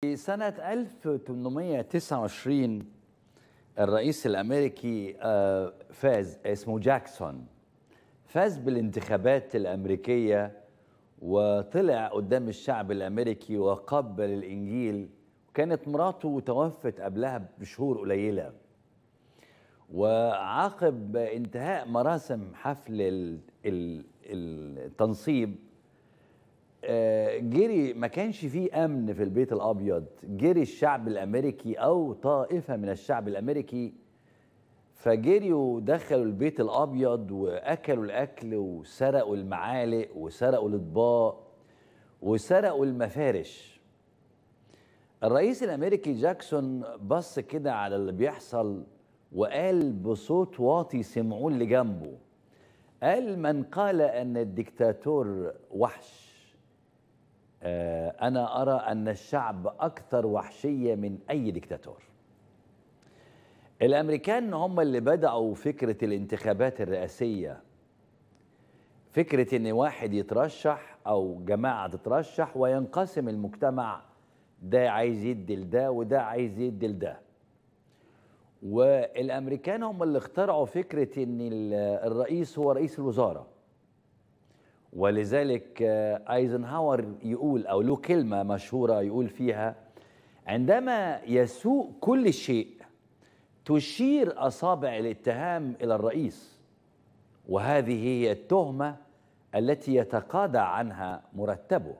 في سنة 1829 الرئيس الأمريكي آه، فاز اسمه جاكسون فاز بالانتخابات الأمريكية وطلع قدام الشعب الأمريكي وقبل الإنجيل كانت مراته توفت قبلها بشهور قليلة وعقب انتهاء مراسم حفل التنصيب آه، جري ما كانش فيه امن في البيت الابيض جري الشعب الامريكي او طائفه من الشعب الامريكي فجريوا ودخلوا البيت الابيض واكلوا الاكل وسرقوا المعالق وسرقوا الاطباق وسرقوا المفارش الرئيس الامريكي جاكسون بص كده على اللي بيحصل وقال بصوت واطي سمعوه اللي جنبه قال من قال ان الدكتاتور وحش آه، أنا أرى أن الشعب أكثر وحشية من أي دكتاتور الأمريكان هم اللي بدأوا فكرة الانتخابات الرئاسية فكرة أن واحد يترشح أو جماعة تترشح وينقسم المجتمع ده عايز يدي لده وده عايز يدي لده والامريكان هم اللي اخترعوا فكره ان الرئيس هو رئيس الوزاره ولذلك آه، ايزنهاور يقول او له كلمه مشهوره يقول فيها عندما يسوء كل شيء تشير اصابع الاتهام الى الرئيس وهذه هي التهمه التي يتقاضى عنها مرتبه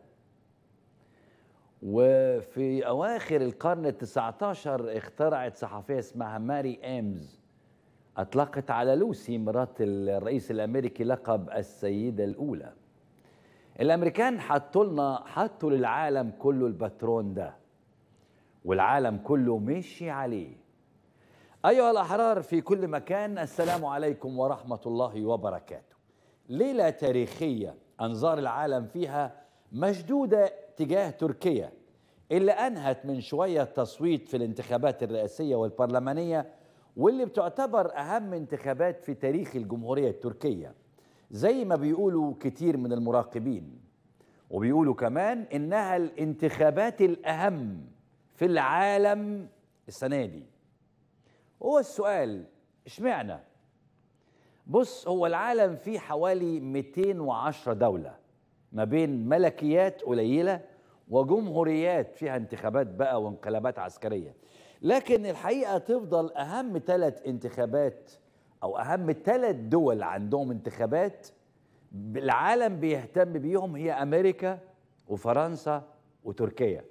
وفي اواخر القرن ال19 اخترعت صحفيه اسمها ماري ايمز اطلقت على لوسي مرات الرئيس الامريكي لقب السيده الاولى الامريكان حطوا لنا حطوا للعالم كله الباترون ده والعالم كله مشي عليه ايها الاحرار في كل مكان السلام عليكم ورحمه الله وبركاته ليله تاريخيه انظار العالم فيها مشدوده تجاه تركيا اللي انهت من شويه تصويت في الانتخابات الرئاسيه والبرلمانيه واللي بتعتبر اهم انتخابات في تاريخ الجمهوريه التركيه زي ما بيقولوا كتير من المراقبين وبيقولوا كمان انها الانتخابات الاهم في العالم السنه دي هو السؤال اشمعنى بص هو العالم فيه حوالي 210 دوله ما بين ملكيات قليله وجمهوريات فيها انتخابات بقى وانقلابات عسكريه لكن الحقيقه تفضل اهم ثلاث انتخابات او اهم ثلاث دول عندهم انتخابات العالم بيهتم بيهم هي امريكا وفرنسا وتركيا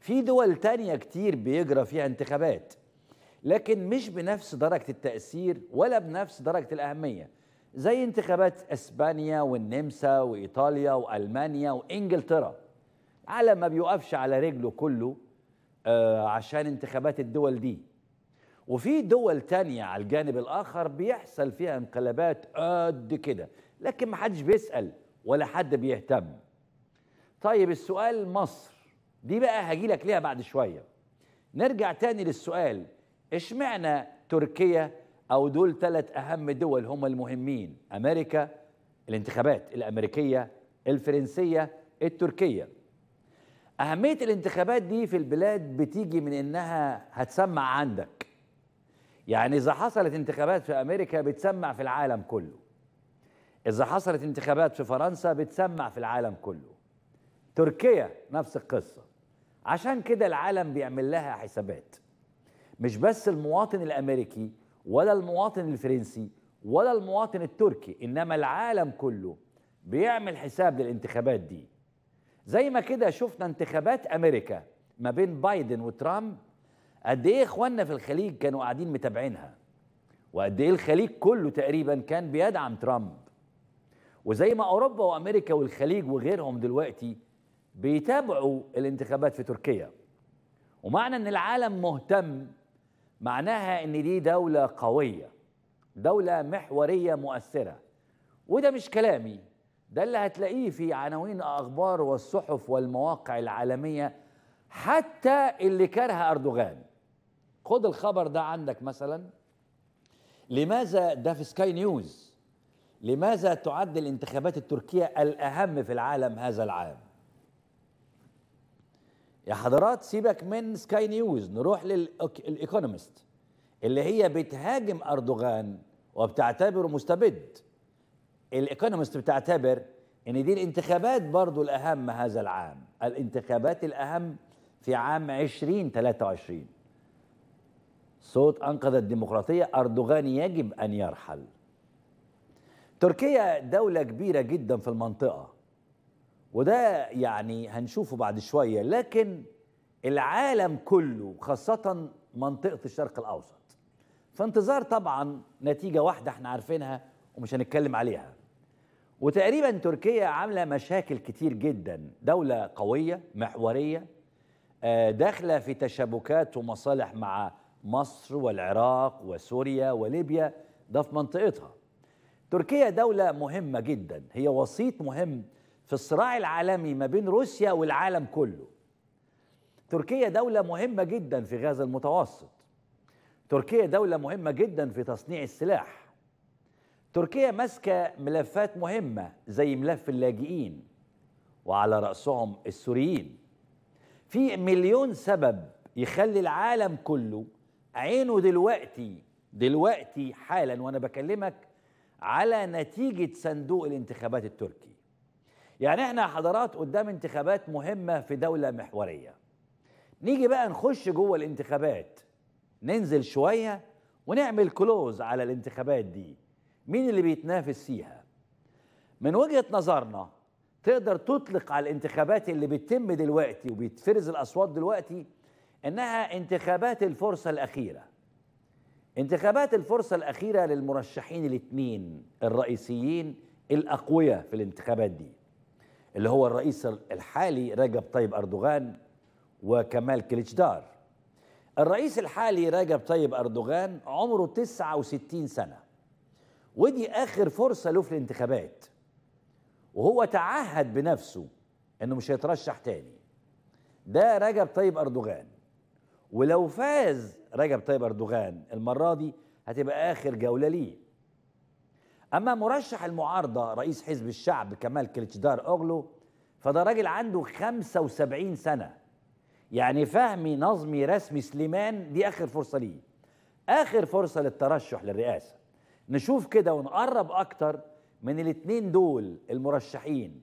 في دول تانية كتير بيجرى فيها انتخابات لكن مش بنفس درجة التأثير ولا بنفس درجة الأهمية زي انتخابات اسبانيا والنمسا وايطاليا والمانيا وانجلترا على ما بيوقفش على رجله كله آه، عشان انتخابات الدول دي وفي دول تانية على الجانب الآخر بيحصل فيها انقلابات قد كده لكن محدش بيسأل ولا حد بيهتم طيب السؤال مصر دي بقى هجيلك ليها بعد شوية نرجع تاني للسؤال اشمعنى تركيا أو دول ثلاث أهم دول هم المهمين أمريكا الانتخابات الأمريكية الفرنسية التركية أهمية الانتخابات دي في البلاد بتيجي من إنها هتسمع عندك يعني إذا حصلت انتخابات في أمريكا بتسمع في العالم كله إذا حصلت انتخابات في فرنسا بتسمع في العالم كله تركيا نفس القصة عشان كده العالم بيعمل لها حسابات مش بس المواطن الأمريكي ولا المواطن الفرنسي ولا المواطن التركي إنما العالم كله بيعمل حساب للانتخابات دي زي ما كده شفنا انتخابات أمريكا ما بين بايدن وترامب قد ايه اخواننا في الخليج كانوا قاعدين متابعينها وقد ايه الخليج كله تقريبا كان بيدعم ترامب وزي ما اوروبا وامريكا والخليج وغيرهم دلوقتي بيتابعوا الانتخابات في تركيا ومعنى ان العالم مهتم معناها ان دي دوله قويه دوله محوريه مؤثره وده مش كلامي ده اللي هتلاقيه في عناوين اخبار والصحف والمواقع العالميه حتى اللي كره اردوغان خد الخبر ده عندك مثلا لماذا ده في سكاي نيوز لماذا تعد الانتخابات التركية الأهم في العالم هذا العام يا حضرات سيبك من سكاي نيوز نروح للإيكونومست اللي هي بتهاجم أردوغان وبتعتبره مستبد الإيكونومست بتعتبر ان دي الانتخابات برضو الأهم هذا العام الانتخابات الأهم في عام 2023 صوت أنقذ الديمقراطية أردوغان يجب أن يرحل تركيا دولة كبيرة جدا في المنطقة وده يعني هنشوفه بعد شوية لكن العالم كله خاصة منطقة الشرق الأوسط فانتظار طبعا نتيجة واحدة احنا عارفينها ومش هنتكلم عليها وتقريبا تركيا عاملة مشاكل كتير جدا دولة قوية محورية آه، داخلة في تشابكات ومصالح مع مصر والعراق وسوريا وليبيا ده في منطقتها تركيا دولة مهمة جدا هي وسيط مهم في الصراع العالمي ما بين روسيا والعالم كله تركيا دولة مهمة جدا في غاز المتوسط تركيا دولة مهمة جدا في تصنيع السلاح تركيا ماسكة ملفات مهمة زي ملف اللاجئين وعلى رأسهم السوريين في مليون سبب يخلي العالم كله عينه دلوقتي دلوقتي حالا وانا بكلمك على نتيجه صندوق الانتخابات التركي يعني احنا حضرات قدام انتخابات مهمه في دوله محوريه نيجي بقى نخش جوه الانتخابات ننزل شويه ونعمل كلوز على الانتخابات دي مين اللي بيتنافس فيها من وجهه نظرنا تقدر تطلق على الانتخابات اللي بتتم دلوقتي وبيتفرز الاصوات دلوقتي انها انتخابات الفرصه الاخيره انتخابات الفرصه الاخيره للمرشحين الاثنين الرئيسيين الاقوياء في الانتخابات دي اللي هو الرئيس الحالي رجب طيب اردوغان وكمال كليتشدار الرئيس الحالي رجب طيب اردوغان عمره 69 سنه ودي اخر فرصه له في الانتخابات وهو تعهد بنفسه انه مش هيترشح تاني ده رجب طيب اردوغان ولو فاز رجب طيب اردوغان المره دي هتبقى اخر جوله ليه اما مرشح المعارضه رئيس حزب الشعب كمال كليتشدار اوغلو فده راجل عنده 75 سنه يعني فهمي نظمي رسمي سليمان دي اخر فرصه ليه اخر فرصه للترشح للرئاسه نشوف كده ونقرب اكتر من الاثنين دول المرشحين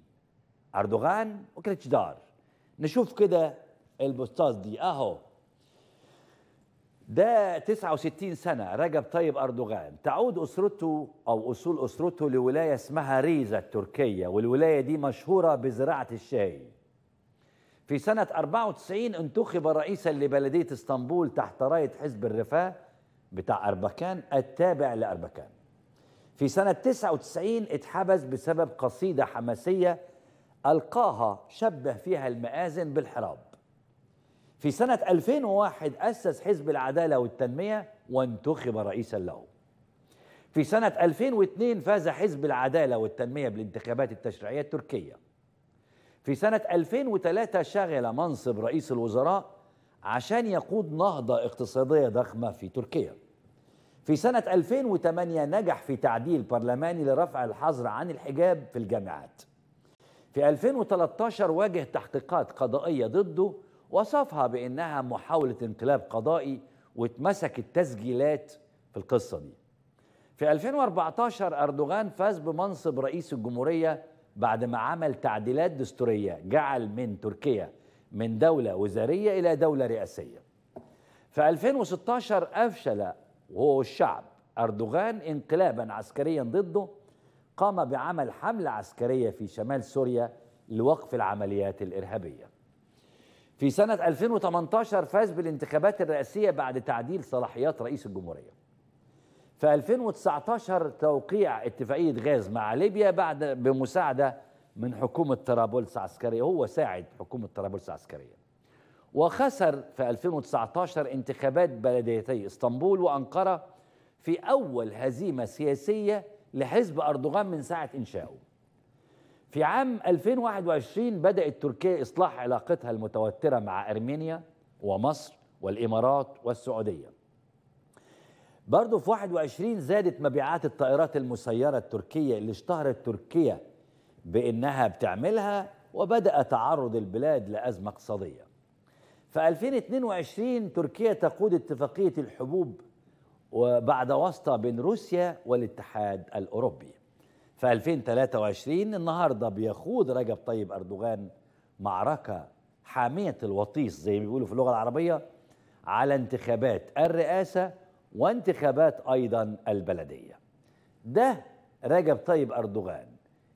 اردوغان وكليتشدار نشوف كده البوستاز دي اهو ده 69 سنة رجب طيب أردوغان تعود أسرته أو أصول أسرته لولاية اسمها ريزة التركية والولاية دي مشهورة بزراعة الشاي في سنة 94 انتخب رئيسا لبلدية اسطنبول تحت راية حزب الرفاه بتاع أربكان التابع لأربكان في سنة 99 اتحبس بسبب قصيدة حماسية ألقاها شبه فيها المآذن بالحراب في سنة 2001 أسس حزب العدالة والتنمية وانتخب رئيسا له في سنة 2002 فاز حزب العدالة والتنمية بالانتخابات التشريعية التركية في سنة 2003 شغل منصب رئيس الوزراء عشان يقود نهضة اقتصادية ضخمة في تركيا في سنة 2008 نجح في تعديل برلماني لرفع الحظر عن الحجاب في الجامعات في 2013 واجه تحقيقات قضائية ضده وصفها بأنها محاولة انقلاب قضائي واتمسك التسجيلات في القصة دي في 2014 أردوغان فاز بمنصب رئيس الجمهورية بعد ما عمل تعديلات دستورية جعل من تركيا من دولة وزارية إلى دولة رئاسية في 2016 أفشل هو الشعب أردوغان انقلابا عسكريا ضده قام بعمل حملة عسكرية في شمال سوريا لوقف العمليات الإرهابية في سنة 2018 فاز بالانتخابات الرئاسية بعد تعديل صلاحيات رئيس الجمهورية في 2019 توقيع اتفاقية غاز مع ليبيا بعد بمساعدة من حكومة طرابلس عسكرية هو ساعد حكومة طرابلس عسكرية وخسر في 2019 انتخابات بلديتي اسطنبول وأنقرة في أول هزيمة سياسية لحزب أردوغان من ساعة إنشائه في عام 2021 بدأت تركيا إصلاح علاقتها المتوترة مع أرمينيا ومصر والإمارات والسعودية برضه في 21 زادت مبيعات الطائرات المسيرة التركية اللي اشتهرت تركيا بأنها بتعملها وبدأ تعرض البلاد لأزمة اقتصادية في 2022 تركيا تقود اتفاقية الحبوب وبعد واسطة بين روسيا والاتحاد الأوروبي في 2023 النهارده بيخوض رجب طيب اردوغان معركه حاميه الوطيس زي ما بيقولوا في اللغه العربيه على انتخابات الرئاسه وانتخابات ايضا البلديه. ده رجب طيب اردوغان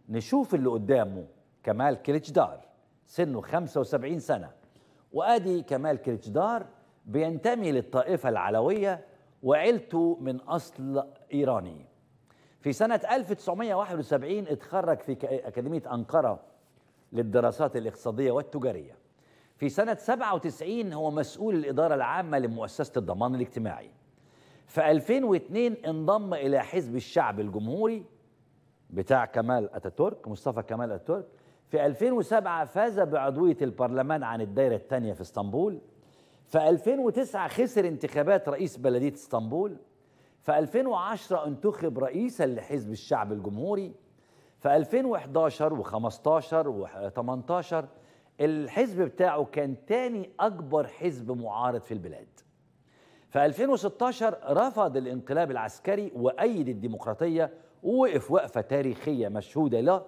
نشوف اللي قدامه كمال كليتشدار سنه 75 سنه وادي كمال كليتشدار بينتمي للطائفه العلويه وعيلته من اصل ايراني في سنة 1971 اتخرج في أكاديمية أنقرة للدراسات الاقتصادية والتجارية في سنة 97 هو مسؤول الإدارة العامة لمؤسسة الضمان الاجتماعي في 2002 انضم إلى حزب الشعب الجمهوري بتاع كمال أتاتورك مصطفى كمال أتاتورك في 2007 فاز بعضوية البرلمان عن الدائرة الثانية في اسطنبول في 2009 خسر انتخابات رئيس بلدية اسطنبول في 2010 انتخب رئيسا لحزب الشعب الجمهوري في 2011 و15 و18 الحزب بتاعه كان تاني أكبر حزب معارض في البلاد في 2016 رفض الانقلاب العسكري وأيد الديمقراطية ووقف وقفة تاريخية مشهودة له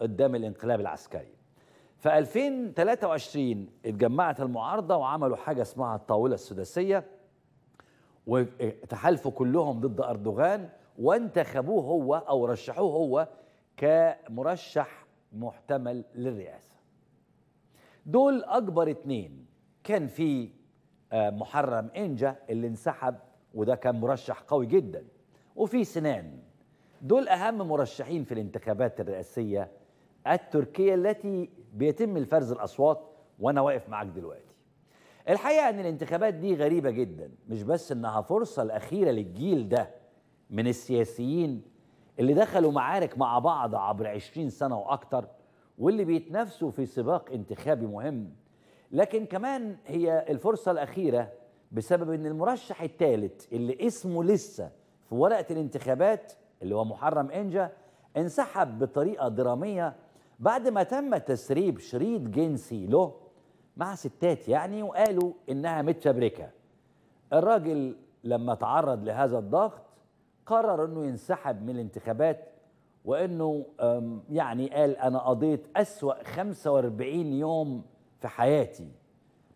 قدام الانقلاب العسكري في 2023 اتجمعت المعارضة وعملوا حاجة اسمها الطاولة السداسية وتحالفوا كلهم ضد أردوغان وانتخبوه هو أو رشحوه هو كمرشح محتمل للرئاسة دول أكبر اثنين كان في آه، محرم إنجا اللي انسحب وده كان مرشح قوي جدا وفي سنان دول أهم مرشحين في الانتخابات الرئاسية التركية التي بيتم الفرز الأصوات وأنا واقف معاك دلوقتي الحقيقه ان الانتخابات دي غريبه جدا مش بس انها فرصه الاخيره للجيل ده من السياسيين اللي دخلوا معارك مع بعض عبر 20 سنه واكتر واللي بيتنافسوا في سباق انتخابي مهم لكن كمان هي الفرصه الاخيره بسبب ان المرشح الثالث اللي اسمه لسه في ورقه الانتخابات اللي هو محرم انجا انسحب بطريقه دراميه بعد ما تم تسريب شريط جنسي له مع ستات يعني وقالوا انها متفبركه الراجل لما تعرض لهذا الضغط قرر انه ينسحب من الانتخابات وانه يعني قال انا قضيت اسوا 45 يوم في حياتي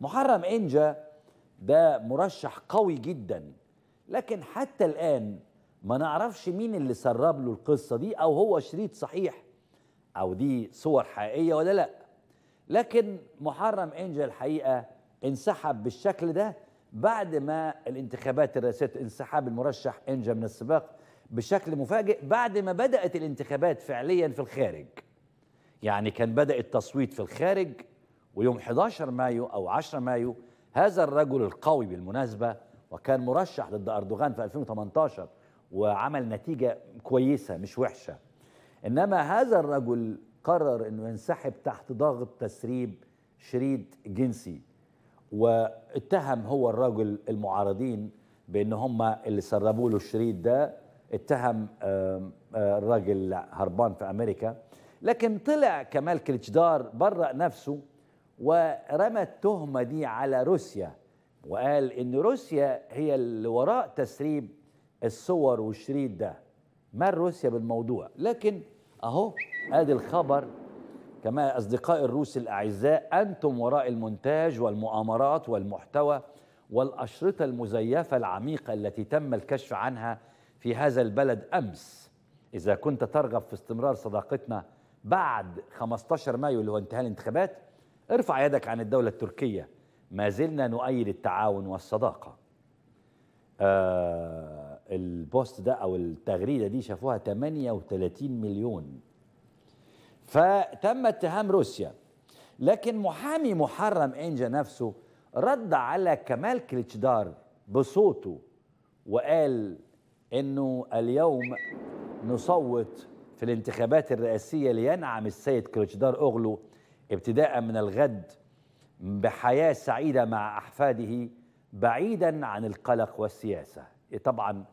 محرم انجا ده مرشح قوي جدا لكن حتى الان ما نعرفش مين اللي سرب له القصه دي او هو شريط صحيح او دي صور حقيقيه ولا لا لكن محرم انجا الحقيقه انسحب بالشكل ده بعد ما الانتخابات الرئاسيه انسحاب المرشح انجا من السباق بشكل مفاجئ بعد ما بدات الانتخابات فعليا في الخارج يعني كان بدا التصويت في الخارج ويوم 11 مايو او 10 مايو هذا الرجل القوي بالمناسبه وكان مرشح ضد اردوغان في 2018 وعمل نتيجه كويسه مش وحشه انما هذا الرجل قرر انه ينسحب تحت ضغط تسريب شريط جنسي واتهم هو الرجل المعارضين بان هم اللي سربوا له الشريط ده اتهم الراجل هربان في امريكا لكن طلع كمال كريتشدار برأ نفسه ورمى التهمه دي على روسيا وقال ان روسيا هي اللي وراء تسريب الصور والشريط ده ما روسيا بالموضوع لكن اهو ادي الخبر كما اصدقاء الروس الاعزاء انتم وراء المونتاج والمؤامرات والمحتوى والاشرطه المزيفه العميقه التي تم الكشف عنها في هذا البلد امس اذا كنت ترغب في استمرار صداقتنا بعد 15 مايو اللي هو انتهاء الانتخابات ارفع يدك عن الدوله التركيه ما زلنا نؤيد التعاون والصداقه آه البوست ده او التغريده دي شافوها 38 مليون فتم اتهام روسيا لكن محامي محرم انجا نفسه رد على كمال كليتشدار بصوته وقال انه اليوم نصوت في الانتخابات الرئاسيه لينعم السيد كليتشدار اوغلو ابتداء من الغد بحياه سعيده مع احفاده بعيدا عن القلق والسياسه طبعا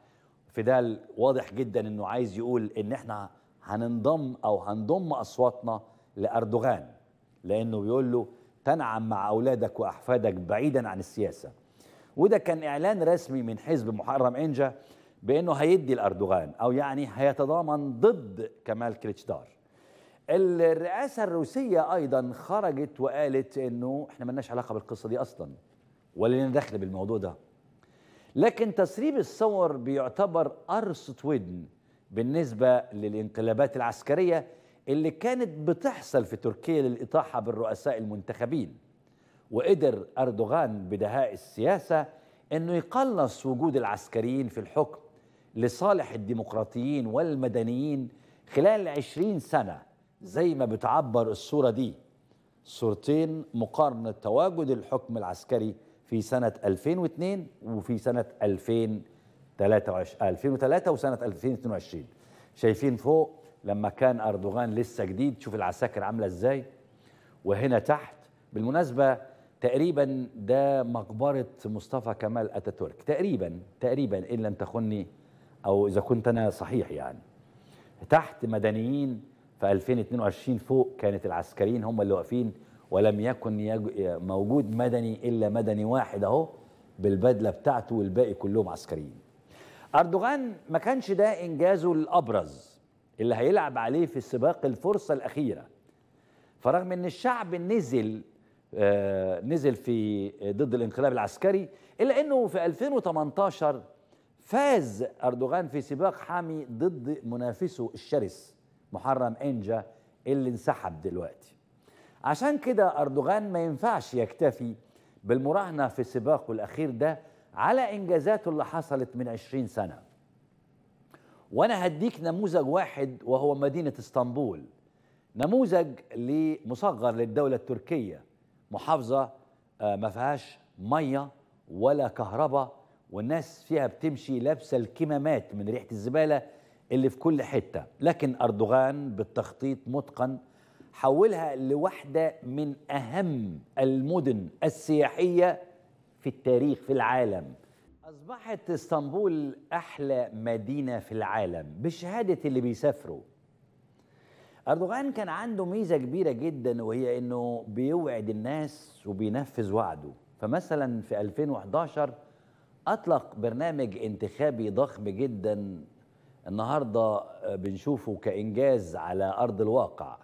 فيدال واضح جدا انه عايز يقول ان احنا هننضم او هنضم اصواتنا لاردوغان لانه بيقول له تنعم مع اولادك واحفادك بعيدا عن السياسه وده كان اعلان رسمي من حزب محرم انجا بانه هيدي لاردوغان او يعني هيتضامن ضد كمال كريتشدار الرئاسه الروسيه ايضا خرجت وقالت انه احنا مالناش علاقه بالقصه دي اصلا ولا لنا دخل بالموضوع ده لكن تسريب الصور بيعتبر قرصة ودن بالنسبة للانقلابات العسكرية اللي كانت بتحصل في تركيا للإطاحة بالرؤساء المنتخبين وقدر أردوغان بدهاء السياسة أنه يقلص وجود العسكريين في الحكم لصالح الديمقراطيين والمدنيين خلال عشرين سنة زي ما بتعبر الصورة دي صورتين مقارنة تواجد الحكم العسكري في سنة 2002 وفي سنة 2023 2003 وسنة 2022 شايفين فوق لما كان أردوغان لسه جديد شوف العساكر عاملة إزاي وهنا تحت بالمناسبة تقريبا ده مقبرة مصطفى كمال أتاتورك تقريبا تقريبا إن لم تخني أو إذا كنت أنا صحيح يعني تحت مدنيين في 2022 فوق كانت العسكريين هم اللي واقفين ولم يكن موجود مدني إلا مدني واحد أهو بالبدلة بتاعته والباقي كلهم عسكريين أردوغان ما كانش ده إنجازه الأبرز اللي هيلعب عليه في سباق الفرصة الأخيرة فرغم أن الشعب نزل آه نزل في ضد الانقلاب العسكري إلا أنه في 2018 فاز أردوغان في سباق حامي ضد منافسه الشرس محرم إنجا اللي انسحب دلوقتي عشان كده أردوغان ما ينفعش يكتفي بالمراهنة في سباقه الأخير ده على إنجازاته اللي حصلت من 20 سنة وأنا هديك نموذج واحد وهو مدينة اسطنبول نموذج لمصغر للدولة التركية محافظة آه، ما فيهاش مية ولا كهرباء والناس فيها بتمشي لابسة الكمامات من ريحة الزبالة اللي في كل حتة لكن أردوغان بالتخطيط متقن حولها لواحدة من أهم المدن السياحية في التاريخ في العالم أصبحت اسطنبول أحلى مدينة في العالم بشهادة اللي بيسافروا أردوغان كان عنده ميزة كبيرة جدا وهي أنه بيوعد الناس وبينفذ وعده فمثلا في 2011 أطلق برنامج انتخابي ضخم جدا النهاردة بنشوفه كإنجاز على أرض الواقع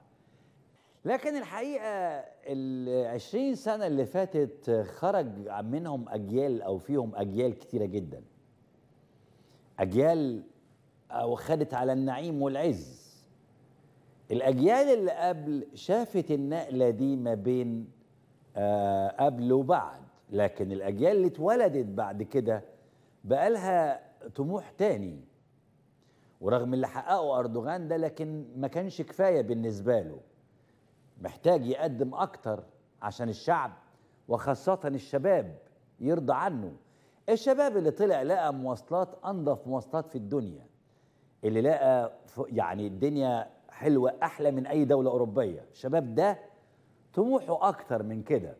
لكن الحقيقه ال 20 سنه اللي فاتت خرج منهم اجيال او فيهم اجيال كتيره جدا اجيال او خدت على النعيم والعز الاجيال اللي قبل شافت النقله دي ما بين آه، قبل وبعد لكن الاجيال اللي اتولدت بعد كده بقالها طموح تاني ورغم اللي حققه اردوغان ده لكن ما كانش كفايه بالنسبه له محتاج يقدم اكتر عشان الشعب وخاصة الشباب يرضى عنه الشباب اللي طلع لقى مواصلات انظف مواصلات في الدنيا اللي لقى يعني الدنيا حلوة احلى من اي دولة اوروبية الشباب ده طموحه اكتر من كده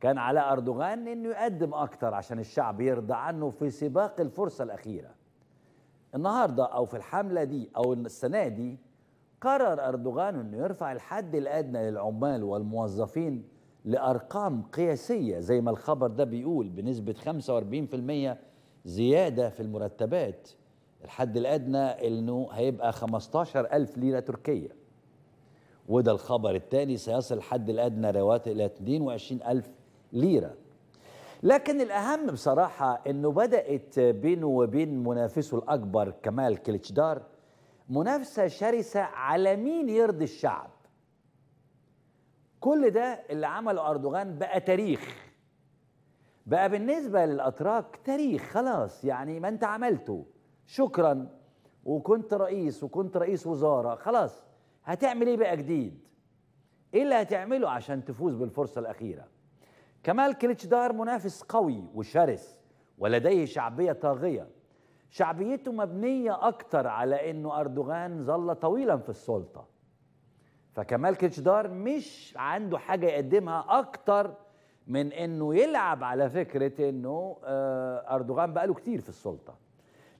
كان على اردوغان انه يقدم اكتر عشان الشعب يرضى عنه في سباق الفرصة الاخيرة النهاردة او في الحملة دي او السنة دي قرر أردوغان أنه يرفع الحد الأدنى للعمال والموظفين لأرقام قياسية زي ما الخبر ده بيقول بنسبة 45% زيادة في المرتبات الحد الأدنى أنه هيبقى 15 ألف ليرة تركية وده الخبر الثاني سيصل الحد الأدنى رواتب إلى 22 ألف ليرة لكن الأهم بصراحة أنه بدأت بينه وبين منافسه الأكبر كمال كليتشدار منافسة شرسة على مين يرضي الشعب كل ده اللي عمله أردوغان بقى تاريخ بقى بالنسبة للأتراك تاريخ خلاص يعني ما أنت عملته شكرا وكنت رئيس وكنت رئيس وزارة خلاص هتعمل إيه بقى جديد إيه اللي هتعمله عشان تفوز بالفرصة الأخيرة كمال كليتشدار منافس قوي وشرس ولديه شعبية طاغية شعبيته مبنية أكتر على أنه أردوغان ظل طويلا في السلطة فكمال كيتشدار مش عنده حاجة يقدمها أكتر من أنه يلعب على فكرة أنه آه، أردوغان بقاله كتير في السلطة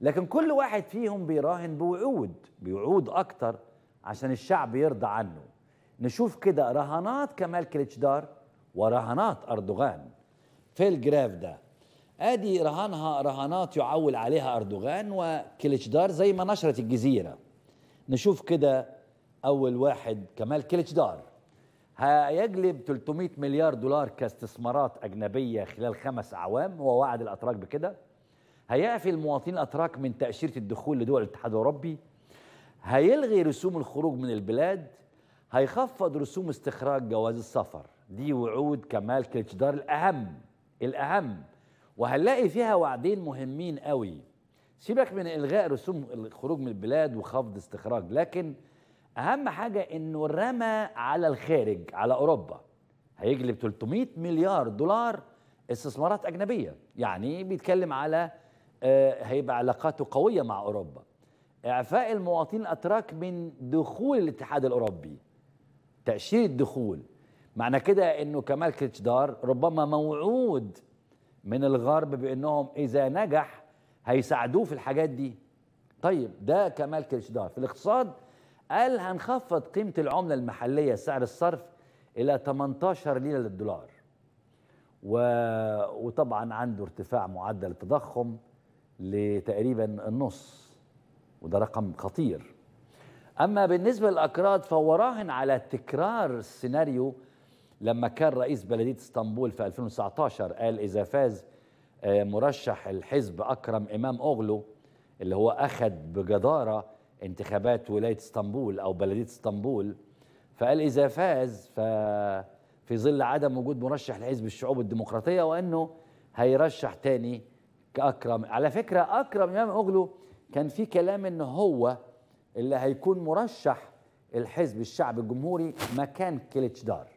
لكن كل واحد فيهم بيراهن بوعود بوعود أكتر عشان الشعب يرضى عنه نشوف كده رهانات كمال كليتشدار ورهانات أردوغان في الجراف ده ادي رهانها رهانات يعول عليها اردوغان وكليتشدار زي ما نشرت الجزيره نشوف كده اول واحد كمال كليتشدار هيجلب 300 مليار دولار كاستثمارات اجنبيه خلال خمس اعوام هو وعد الاتراك بكده هيعفي المواطنين الاتراك من تاشيره الدخول لدول الاتحاد الاوروبي هيلغي رسوم الخروج من البلاد هيخفض رسوم استخراج جواز السفر دي وعود كمال كليتشدار الاهم الاهم وهنلاقي فيها وعدين مهمين قوي سيبك من الغاء رسوم الخروج من البلاد وخفض استخراج لكن اهم حاجه انه رمى على الخارج على اوروبا هيجلب 300 مليار دولار استثمارات اجنبيه يعني بيتكلم على آه، هيبقى علاقاته قويه مع اوروبا اعفاء المواطنين الاتراك من دخول الاتحاد الاوروبي تاشيره الدخول معنى كده انه كمال كريتشدار ربما موعود من الغرب بانهم اذا نجح هيساعدوه في الحاجات دي طيب ده كمال كريشدار في الاقتصاد قال هنخفض قيمه العمله المحليه سعر الصرف الى 18 ليره للدولار و... وطبعا عنده ارتفاع معدل التضخم لتقريبا النص وده رقم خطير اما بالنسبه للاكراد فهو راهن على تكرار السيناريو لما كان رئيس بلدية اسطنبول في 2019 قال إذا فاز آه، مرشح الحزب أكرم إمام أغلو اللي هو أخذ بجدارة انتخابات ولاية اسطنبول أو بلدية اسطنبول فقال إذا فاز في ظل عدم وجود مرشح لحزب الشعوب الديمقراطية وأنه هيرشح تاني كأكرم على فكرة أكرم إمام أغلو كان في كلام أنه هو اللي هيكون مرشح الحزب الشعب الجمهوري مكان كليتشدار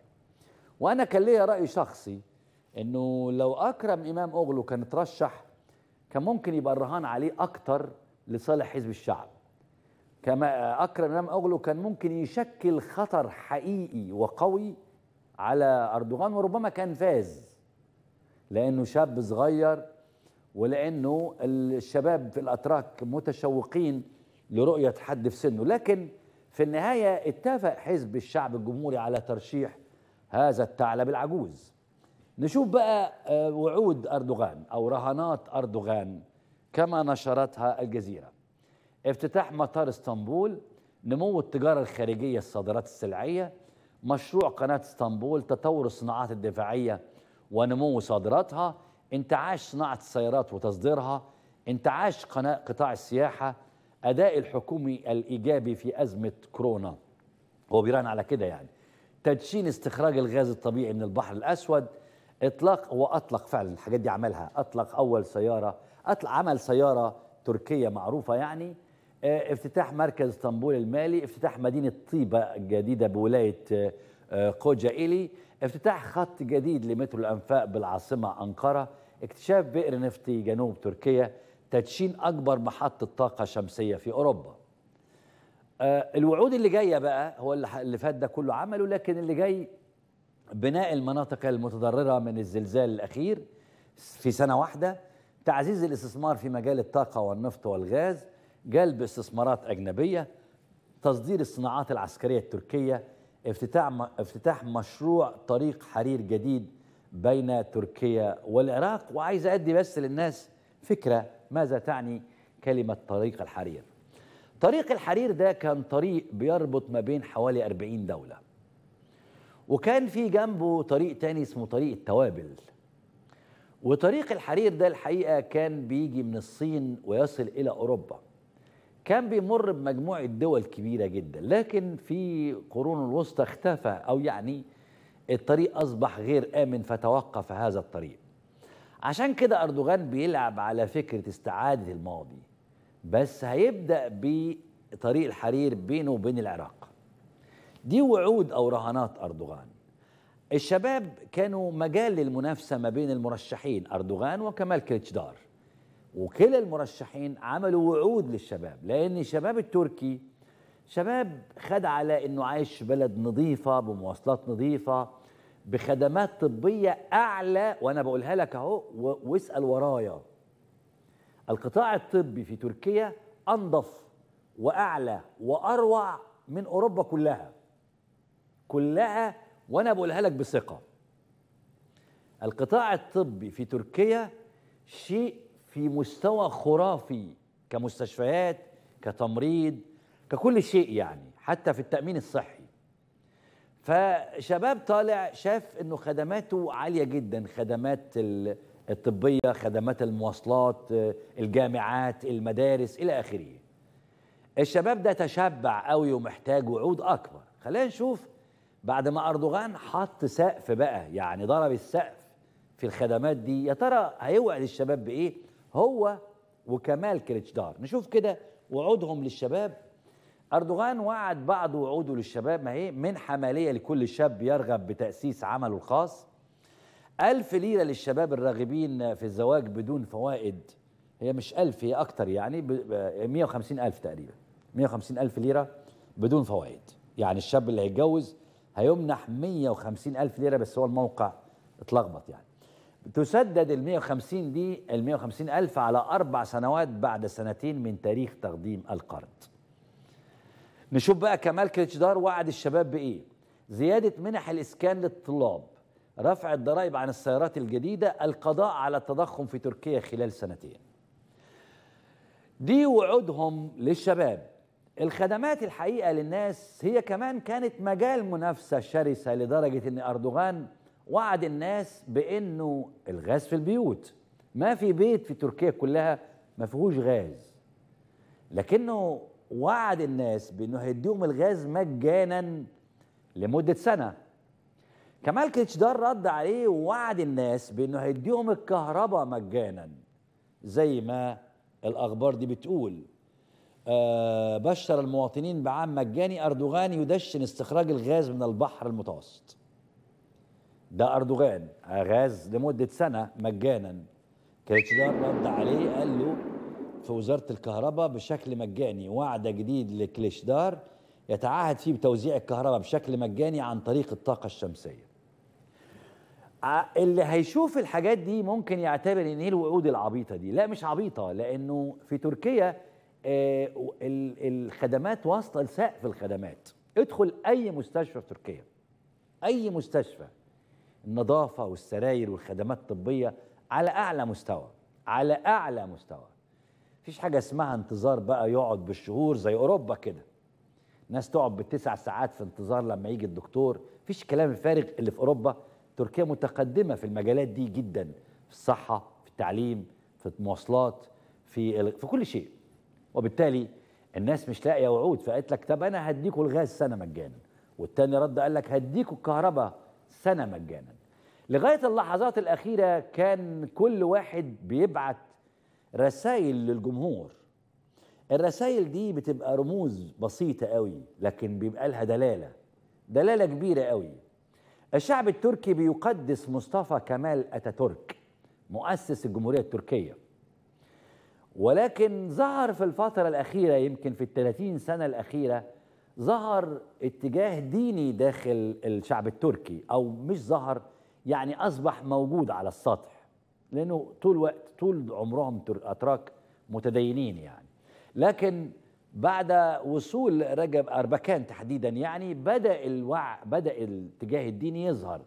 وانا كان ليا راي شخصي انه لو اكرم امام اوغلو كان اترشح كان ممكن يبقى الرهان عليه اكتر لصالح حزب الشعب كما اكرم امام اوغلو كان ممكن يشكل خطر حقيقي وقوي على اردوغان وربما كان فاز لانه شاب صغير ولانه الشباب في الاتراك متشوقين لرؤيه حد في سنه لكن في النهايه اتفق حزب الشعب الجمهوري على ترشيح هذا الثعلب العجوز نشوف بقى آه، وعود أردوغان أو رهانات أردوغان كما نشرتها الجزيرة افتتاح مطار اسطنبول نمو التجارة الخارجية الصادرات السلعية مشروع قناة اسطنبول تطور الصناعات الدفاعية ونمو صادراتها انتعاش صناعة السيارات وتصديرها انتعاش قناة قطاع السياحة أداء الحكومي الإيجابي في أزمة كورونا هو بيران على كده يعني تدشين استخراج الغاز الطبيعي من البحر الأسود إطلاق هو أطلق فعلا الحاجات دي عملها أطلق أول سيارة أطلق عمل سيارة تركية معروفة يعني آه، افتتاح مركز اسطنبول المالي افتتاح مدينة طيبة جديدة بولاية قوجا آه، آه، إيلي افتتاح خط جديد لمترو الأنفاق بالعاصمة أنقرة اكتشاف بئر نفطي جنوب تركيا تدشين أكبر محطة طاقة شمسية في أوروبا آه، الوعود اللي جايه بقى هو اللي فات ده كله عمله لكن اللي جاي بناء المناطق المتضرره من الزلزال الاخير في سنه واحده تعزيز الاستثمار في مجال الطاقه والنفط والغاز جلب استثمارات اجنبيه تصدير الصناعات العسكريه التركيه افتتاح افتتاح مشروع طريق حرير جديد بين تركيا والعراق وعايز ادي بس للناس فكره ماذا تعني كلمه طريق الحرير طريق الحرير ده كان طريق بيربط ما بين حوالي 40 دولة وكان في جنبه طريق تاني اسمه طريق التوابل وطريق الحرير ده الحقيقة كان بيجي من الصين ويصل إلى أوروبا كان بيمر بمجموعة دول كبيرة جدا لكن في قرون الوسطى اختفى أو يعني الطريق أصبح غير آمن فتوقف هذا الطريق عشان كده أردوغان بيلعب على فكرة استعادة الماضي بس هيبدا بطريق الحرير بينه وبين العراق دي وعود او رهانات اردوغان الشباب كانوا مجال للمنافسه ما بين المرشحين اردوغان وكمال كلتشدار وكلا المرشحين عملوا وعود للشباب لان الشباب التركي شباب خد على انه عايش في بلد نظيفه بمواصلات نظيفه بخدمات طبيه اعلى وانا بقولها لك اهو واسال ورايا القطاع الطبي في تركيا أنظف وأعلى وأروع من أوروبا كلها كلها وأنا بقولها لك بثقة القطاع الطبي في تركيا شيء في مستوى خرافي كمستشفيات كتمريض ككل شيء يعني حتى في التأمين الصحي فشباب طالع شاف انه خدماته عالية جدا خدمات الطبية خدمات المواصلات الجامعات المدارس إلى آخره الشباب ده تشبع قوي ومحتاج وعود أكبر خلينا نشوف بعد ما أردوغان حط سقف بقى يعني ضرب السقف في الخدمات دي يا ترى هيوعد الشباب بإيه هو وكمال كريتشدار نشوف كده وعودهم للشباب أردوغان وعد بعض وعوده للشباب ما هي منحة مالية لكل شاب يرغب بتأسيس عمله الخاص ألف ليرة للشباب الراغبين في الزواج بدون فوائد هي مش ألف هي أكتر يعني 150 ألف تقريبا 150 ألف ليرة بدون فوائد يعني الشاب اللي هيتجوز هيمنح 150 ألف ليرة بس هو الموقع اتلخبط يعني تسدد ال 150 دي ال 150 ألف على أربع سنوات بعد سنتين من تاريخ تقديم القرض نشوف بقى كمال كريتش دار وعد الشباب بإيه زيادة منح الإسكان للطلاب رفع الضرائب عن السيارات الجديدة القضاء على التضخم في تركيا خلال سنتين دي وعودهم للشباب الخدمات الحقيقة للناس هي كمان كانت مجال منافسة شرسة لدرجة أن أردوغان وعد الناس بأنه الغاز في البيوت ما في بيت في تركيا كلها ما فيهوش غاز لكنه وعد الناس بأنه هيديهم الغاز مجانا لمدة سنة كمال كيتشدار رد عليه ووعد الناس بانه هيديهم الكهرباء مجانا زي ما الاخبار دي بتقول آه بشر المواطنين بعام مجاني اردوغان يدشن استخراج الغاز من البحر المتوسط ده اردوغان آه، غاز لمده سنه مجانا كيتشدار رد عليه قال له في وزاره الكهرباء بشكل مجاني وعد جديد لكليشدار يتعهد فيه بتوزيع الكهرباء بشكل مجاني عن طريق الطاقة الشمسية آه، اللي هيشوف الحاجات دي ممكن يعتبر ان ايه الوعود العبيطه دي لا مش عبيطه لانه في تركيا آه، الخدمات واصله لسقف الخدمات ادخل اي مستشفى في تركيا اي مستشفى النظافه والسراير والخدمات الطبيه على اعلى مستوى على اعلى مستوى مفيش حاجه اسمها انتظار بقى يقعد بالشهور زي اوروبا كده ناس تقعد بالتسع ساعات في انتظار لما يجي الدكتور مفيش كلام الفارغ اللي في اوروبا تركيا متقدمة في المجالات دي جدا في الصحة في التعليم في المواصلات في في كل شيء وبالتالي الناس مش لاقيه وعود فقالت لك طب انا هديكوا الغاز سنه مجانا والتاني رد قال لك هديكوا الكهرباء سنه مجانا لغايه اللحظات الاخيره كان كل واحد بيبعت رسائل للجمهور الرسائل دي بتبقى رموز بسيطه قوي لكن بيبقى لها دلاله دلاله كبيره قوي الشعب التركي بيقدس مصطفى كمال أتاتورك مؤسس الجمهورية التركية ولكن ظهر في الفترة الأخيرة يمكن في الثلاثين سنة الأخيرة ظهر اتجاه ديني داخل الشعب التركي أو مش ظهر يعني أصبح موجود على السطح لأنه طول وقت طول عمرهم أتراك متدينين يعني لكن بعد وصول رجب أربكان تحديدا يعني بدأ الوع بدأ الاتجاه الديني يظهر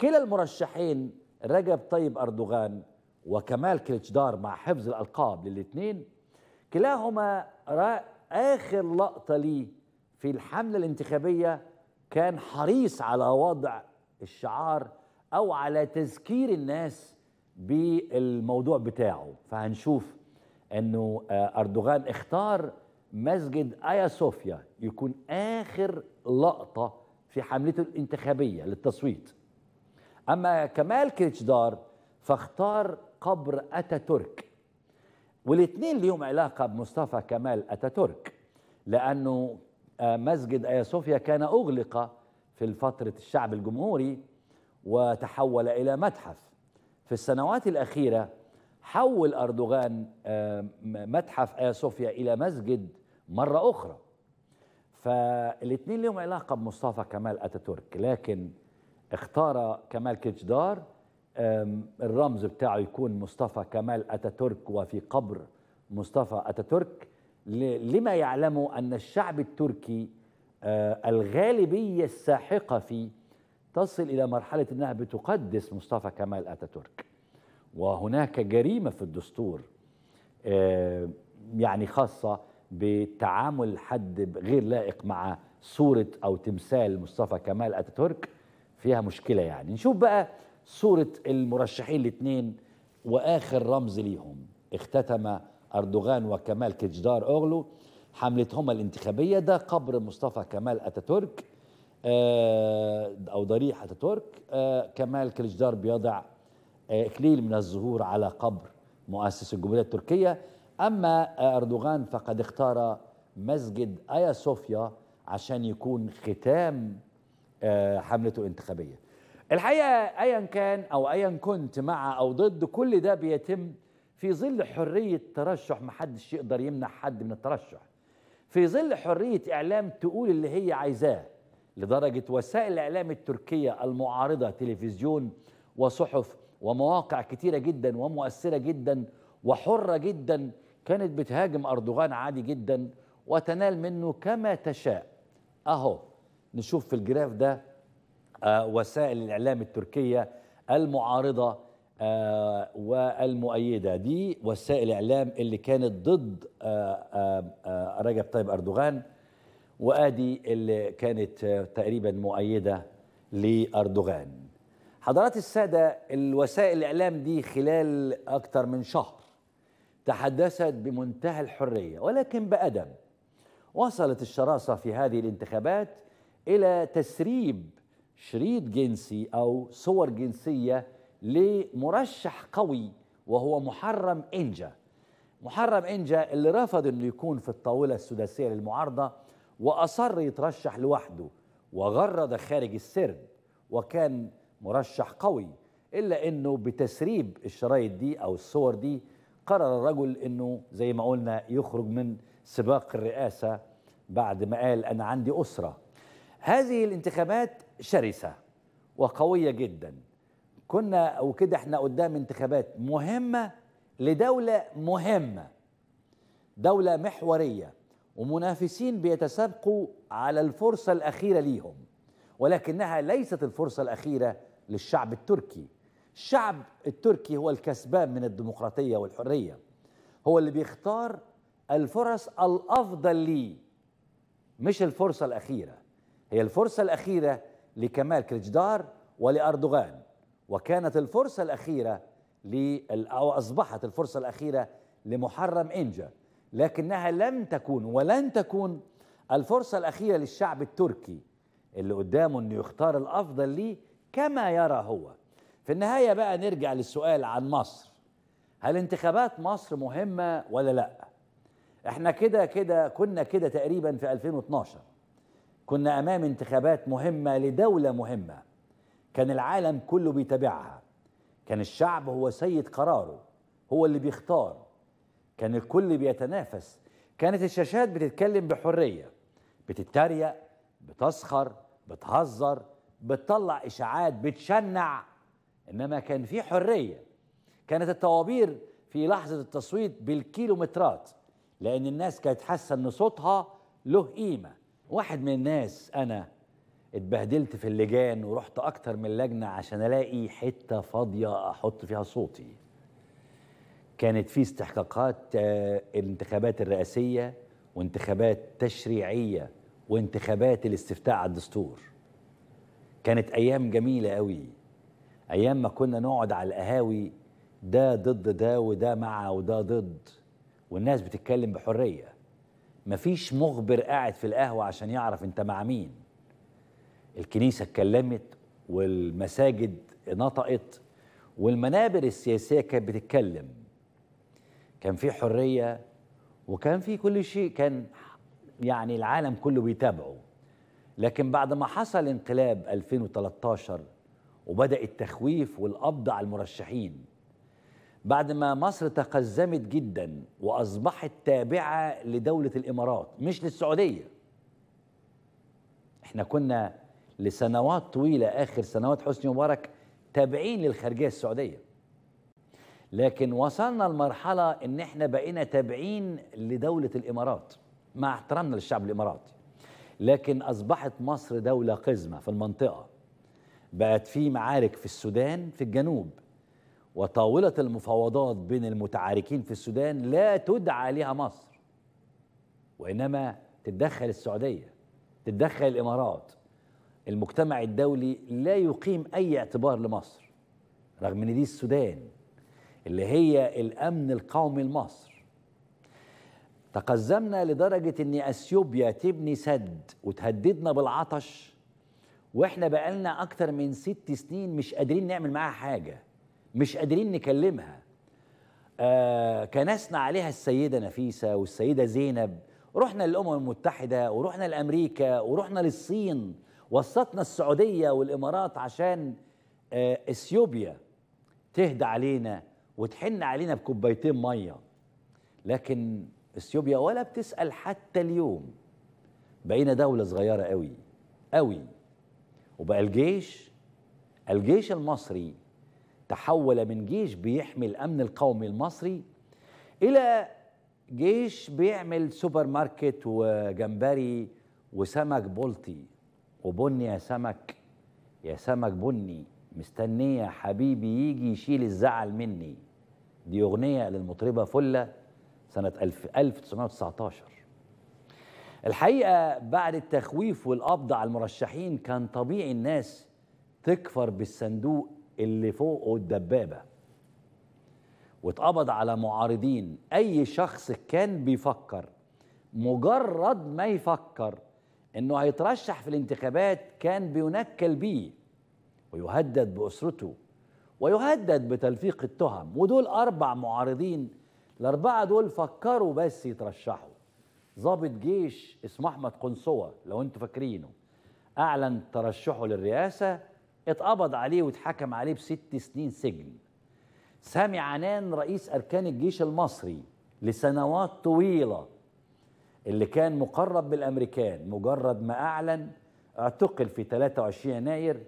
كلا المرشحين رجب طيب أردوغان وكمال كلتشدار مع حفظ الألقاب للاثنين كلاهما رأى آخر لقطة ليه في الحملة الانتخابية كان حريص على وضع الشعار أو على تذكير الناس بالموضوع بتاعه فهنشوف أنه آه، أردوغان اختار مسجد ايا صوفيا يكون اخر لقطه في حملته الانتخابيه للتصويت اما كمال كريتشدار فاختار قبر اتاتورك والاثنين ليهم علاقه بمصطفى كمال اتاتورك لانه آه، مسجد ايا صوفيا كان اغلق في فتره الشعب الجمهوري وتحول الى متحف في السنوات الاخيره حول اردوغان آه، متحف ايا صوفيا الى مسجد مرة أخرى فالاثنين لهم علاقة بمصطفى كمال أتاتورك لكن اختار كمال كيتشدار الرمز بتاعه يكون مصطفى كمال أتاتورك وفي قبر مصطفى أتاتورك لما يعلموا أن الشعب التركي آه، الغالبية الساحقة فيه تصل إلى مرحلة أنها بتقدس مصطفى كمال أتاتورك وهناك جريمة في الدستور آه، يعني خاصة بتعامل حد غير لائق مع صورة أو تمثال مصطفى كمال أتاتورك فيها مشكلة يعني نشوف بقى صورة المرشحين الاثنين وآخر رمز ليهم اختتم أردوغان وكمال كجدار أغلو حملتهما الانتخابية ده قبر مصطفى كمال أتاتورك آه، أو ضريح أتاتورك آه، كمال كلجدار بيضع إكليل آه، من الزهور على قبر مؤسس الجمهورية التركية أما أردوغان فقد اختار مسجد آيا صوفيا عشان يكون ختام آه، حملته الانتخابية الحقيقة أيا كان أو أيا كنت مع أو ضد كل ده بيتم في ظل حرية ترشح محدش يقدر يمنع حد من الترشح في ظل حرية إعلام تقول اللي هي عايزاه لدرجة وسائل الإعلام التركية المعارضة تلفزيون وصحف ومواقع كتيرة جدا ومؤثرة جدا وحرة جدا كانت بتهاجم أردوغان عادي جدا وتنال منه كما تشاء أهو نشوف في الجراف ده آه وسائل الإعلام التركية المعارضة آه والمؤيدة دي وسائل الإعلام اللي كانت ضد آه،, آه،, آه رجب طيب أردوغان وادي اللي كانت آه، تقريبا مؤيده لاردوغان. حضرات الساده الوسائل الاعلام دي خلال اكثر من شهر تحدثت بمنتهى الحريه ولكن بادب وصلت الشراسه في هذه الانتخابات الى تسريب شريط جنسي او صور جنسيه لمرشح قوي وهو محرم انجا محرم انجا اللي رفض انه يكون في الطاوله السداسيه للمعارضه واصر يترشح لوحده وغرد خارج السرب وكان مرشح قوي الا انه بتسريب الشرايط دي او الصور دي قرر الرجل انه زي ما قلنا يخرج من سباق الرئاسه بعد ما قال انا عندي اسره هذه الانتخابات شرسه وقويه جدا كنا او كده احنا قدام انتخابات مهمه لدوله مهمه دوله محوريه ومنافسين بيتسابقوا على الفرصه الاخيره ليهم ولكنها ليست الفرصه الاخيره للشعب التركي الشعب التركي هو الكسبان من الديمقراطية والحرية هو اللي بيختار الفرص الأفضل ليه مش الفرصة الأخيرة هي الفرصة الأخيرة لكمال كريجدار ولأردوغان وكانت الفرصة الأخيرة أو أصبحت الفرصة الأخيرة لمحرم إنجا لكنها لم تكون ولن تكون الفرصة الأخيرة للشعب التركي اللي قدامه أنه يختار الأفضل ليه كما يرى هو في النهايه بقى نرجع للسؤال عن مصر هل انتخابات مصر مهمه ولا لا احنا كده كده كنا كده تقريبا في 2012 كنا امام انتخابات مهمه لدوله مهمه كان العالم كله بيتابعها كان الشعب هو سيد قراره هو اللي بيختار كان الكل بيتنافس كانت الشاشات بتتكلم بحريه بتتريق بتسخر بتهزر بتطلع اشاعات بتشنع انما كان في حريه كانت الطوابير في لحظه التصويت بالكيلومترات لان الناس كانت حاسه ان صوتها له قيمه واحد من الناس انا اتبهدلت في اللجان ورحت اكتر من لجنه عشان الاقي حته فاضيه احط فيها صوتي كانت في استحقاقات آه، الانتخابات الرئاسيه وانتخابات تشريعيه وانتخابات الاستفتاء على الدستور كانت ايام جميله قوي ايام ما كنا نقعد على القهاوي ده ضد ده وده مع وده ضد والناس بتتكلم بحريه مفيش مخبر قاعد في القهوه عشان يعرف انت مع مين الكنيسه اتكلمت والمساجد نطقت والمنابر السياسيه كانت بتتكلم كان في حريه وكان في كل شيء كان يعني العالم كله بيتابعه لكن بعد ما حصل انقلاب 2013 وبدأ التخويف والقبض على المرشحين بعد ما مصر تقزمت جدا وأصبحت تابعة لدولة الإمارات مش للسعودية احنا كنا لسنوات طويلة آخر سنوات حسني مبارك تابعين للخارجية السعودية لكن وصلنا لمرحلة ان احنا بقينا تابعين لدولة الامارات مع احترامنا للشعب الاماراتي لكن اصبحت مصر دولة قزمة في المنطقة بقت في معارك في السودان في الجنوب وطاولة المفاوضات بين المتعاركين في السودان لا تدعى لها مصر وإنما تتدخل السعودية تتدخل الإمارات المجتمع الدولي لا يقيم أي اعتبار لمصر رغم أن دي السودان اللي هي الأمن القومي لمصر تقزمنا لدرجة أن أثيوبيا تبني سد وتهددنا بالعطش واحنا بقالنا اكتر من ست سنين مش قادرين نعمل معاها حاجه مش قادرين نكلمها آه كنسنا عليها السيده نفيسه والسيده زينب رحنا للامم المتحده ورحنا لامريكا ورحنا للصين وسطنا السعوديه والامارات عشان آه اثيوبيا تهدى علينا وتحن علينا بكوبايتين ميه لكن اثيوبيا ولا بتسال حتى اليوم بقينا دوله صغيره قوي قوي وبقى الجيش الجيش المصري تحول من جيش بيحمي الامن القومي المصري الى جيش بيعمل سوبر ماركت وجمبري وسمك بلطي وبني يا سمك يا سمك بني مستنية حبيبي يجي يشيل الزعل مني دي أغنية للمطربة فلة سنة 1919 الحقيقة بعد التخويف والقبض على المرشحين كان طبيعي الناس تكفر بالصندوق اللي فوقه الدبابة واتقبض على معارضين أي شخص كان بيفكر مجرد ما يفكر انه هيترشح في الانتخابات كان بينكل بيه ويهدد باسرته ويهدد بتلفيق التهم ودول اربع معارضين الاربعه دول فكروا بس يترشحوا ضابط جيش اسمه احمد قنصوه لو انتوا فاكرينه اعلن ترشحه للرئاسه اتقبض عليه واتحكم عليه بست سنين سجن سامي عنان رئيس اركان الجيش المصري لسنوات طويله اللي كان مقرب بالامريكان مجرد ما اعلن اعتقل في 23 يناير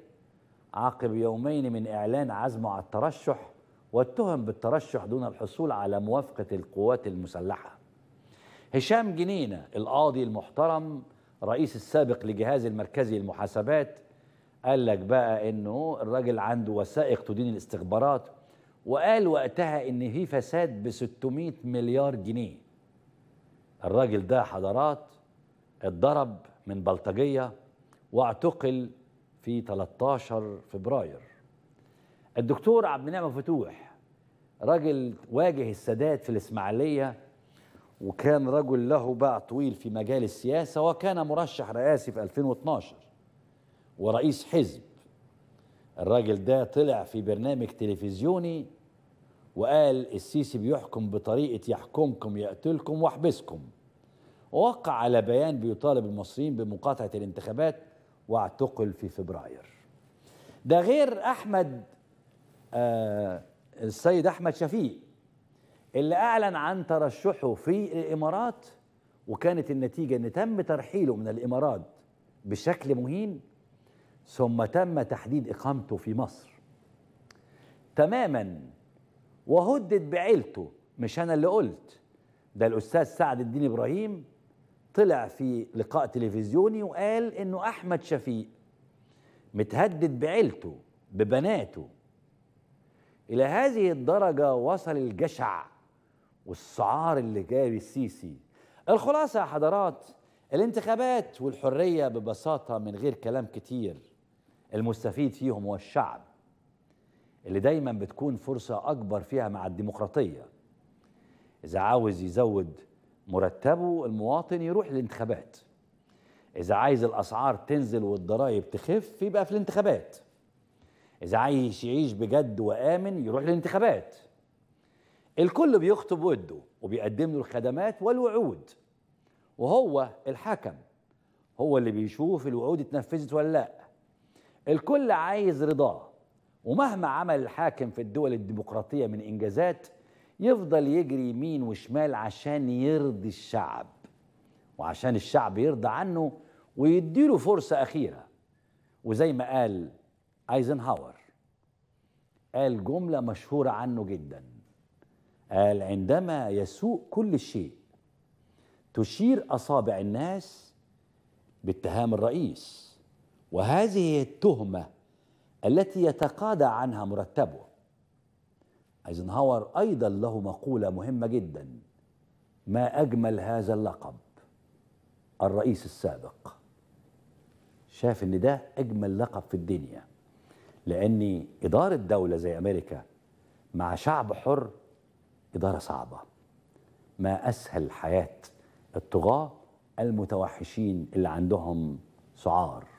عقب يومين من اعلان عزمه على الترشح واتهم بالترشح دون الحصول على موافقه القوات المسلحه هشام جنينة القاضي المحترم رئيس السابق لجهاز المركزي للمحاسبات قال لك بقى انه الراجل عنده وثائق تدين الاستخبارات وقال وقتها ان في فساد ب 600 مليار جنيه الراجل ده حضرات اتضرب من بلطجية واعتقل في 13 فبراير الدكتور عبد النعم فتوح راجل واجه السادات في الإسماعيلية وكان رجل له باع طويل في مجال السياسة وكان مرشح رئاسي في 2012 ورئيس حزب الراجل ده طلع في برنامج تلفزيوني وقال السيسي بيحكم بطريقة يحكمكم يقتلكم واحبسكم ووقع على بيان بيطالب المصريين بمقاطعة الانتخابات واعتقل في فبراير ده غير أحمد آه السيد أحمد شفيق اللي أعلن عن ترشحه في الإمارات وكانت النتيجة أن تم ترحيله من الإمارات بشكل مهين ثم تم تحديد إقامته في مصر تماما وهدد بعيلته مش أنا اللي قلت ده الأستاذ سعد الدين إبراهيم طلع في لقاء تلفزيوني وقال أنه أحمد شفيق متهدد بعيلته ببناته إلى هذه الدرجة وصل الجشع والسعار اللي جاي السيسي الخلاصة يا حضرات الانتخابات والحرية ببساطة من غير كلام كتير المستفيد فيهم هو الشعب اللي دايما بتكون فرصة أكبر فيها مع الديمقراطية إذا عاوز يزود مرتبه المواطن يروح الانتخابات إذا عايز الأسعار تنزل والضرائب تخف يبقى في الانتخابات إذا عايز يعيش بجد وآمن يروح للانتخابات الكل بيخطب وده وبيقدم له الخدمات والوعود وهو الحكم هو اللي بيشوف الوعود اتنفذت ولا لا الكل عايز رضاه ومهما عمل الحاكم في الدول الديمقراطية من إنجازات يفضل يجري يمين وشمال عشان يرضي الشعب وعشان الشعب يرضى عنه ويديله فرصة أخيرة وزي ما قال ايزنهاور قال جملة مشهورة عنه جداً قال عندما يسوء كل شيء تشير اصابع الناس باتهام الرئيس وهذه التهمه التي يتقاضى عنها مرتبه ايزنهاور ايضا له مقوله مهمه جدا ما اجمل هذا اللقب الرئيس السابق شاف ان ده اجمل لقب في الدنيا لان اداره دوله زي امريكا مع شعب حر إدارة صعبة ما أسهل حياة الطغاة المتوحشين اللي عندهم سعار